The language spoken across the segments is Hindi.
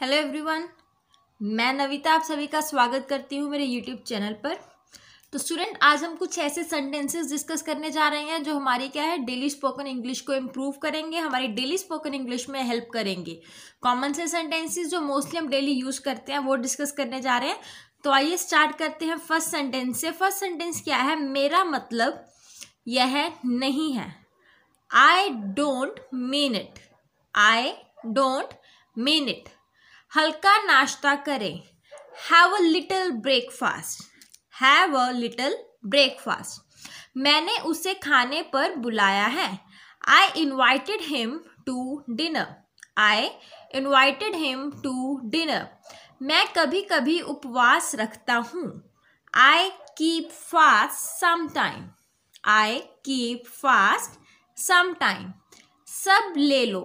हेलो एवरीवन मैं नविता आप सभी का स्वागत करती हूँ मेरे यूट्यूब चैनल पर तो स्टूडेंट आज हम कुछ ऐसे सेंटेंसेस डिस्कस करने जा रहे हैं जो हमारी क्या है डेली स्पोकन इंग्लिश को इम्प्रूव करेंगे हमारी डेली स्पोकन इंग्लिश में हेल्प करेंगे कॉमन से सेंटेंसेस जो मोस्टली हम डेली यूज़ करते हैं वो डिस्कस करने जा रहे हैं तो आइए स्टार्ट करते हैं फर्स्ट सेंटेंस से फर्स्ट सेंटेंस क्या है मेरा मतलब यह नहीं है I don't mean it I don't mean it हल्का नाश्ता करें have a little breakfast have a little breakfast मैंने उसे खाने पर बुलाया है I invited him to dinner I invited him to dinner मैं कभी कभी उपवास रखता हूँ I keep fast some time I keep fast some time सब ले लो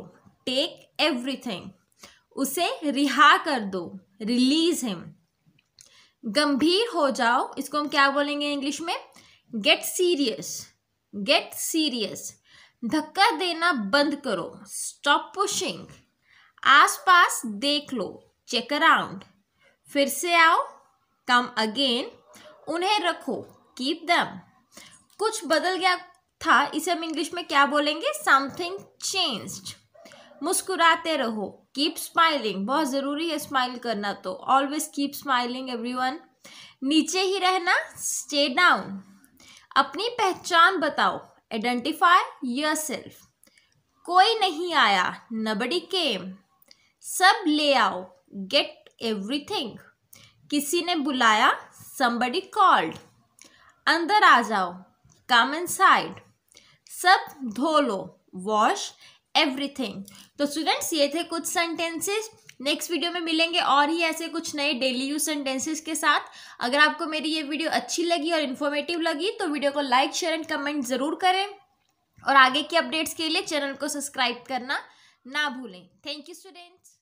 टेक एवरीथिंग उसे रिहा कर दो रिलीज हिम गंभीर हो जाओ इसको हम क्या बोलेंगे इंग्लिश में गेट सीरियस गेट सीरियस धक्का देना बंद करो स्टॉप पुशिंग आसपास देख लो चेक अराउंड फिर से आओ कम अगेन उन्हें रखो कीप दम कुछ बदल गया था इसे हम इंग्लिश में क्या बोलेंगे समथिंग चेंज्ड मुस्कुराते रहो कीप स्माइलिंग बहुत ज़रूरी है स्माइल करना तो ऑलवेज कीप स्माइलिंग एवरीवन नीचे ही रहना स्टे डाउन अपनी पहचान बताओ आइडेंटिफाई योर सेल्फ कोई नहीं आया नबडी केम सब ले आओ गेट एवरीथिंग किसी ने बुलाया समबड़ी कॉल्ड अंदर आ जाओ कम इन साइड सब धो लो वॉश एवरीथिंग तो स्टूडेंट्स ये थे कुछ सेंटेंसेस नेक्स्ट वीडियो में मिलेंगे और ही ऐसे कुछ नए डेली यूज सेंटेंसेस के साथ अगर आपको मेरी ये वीडियो अच्छी लगी और इन्फॉर्मेटिव लगी तो वीडियो को लाइक शेयर एंड कमेंट ज़रूर करें और आगे की अपडेट्स के लिए चैनल को सब्सक्राइब करना ना भूलें थैंक यू स्टूडेंट्स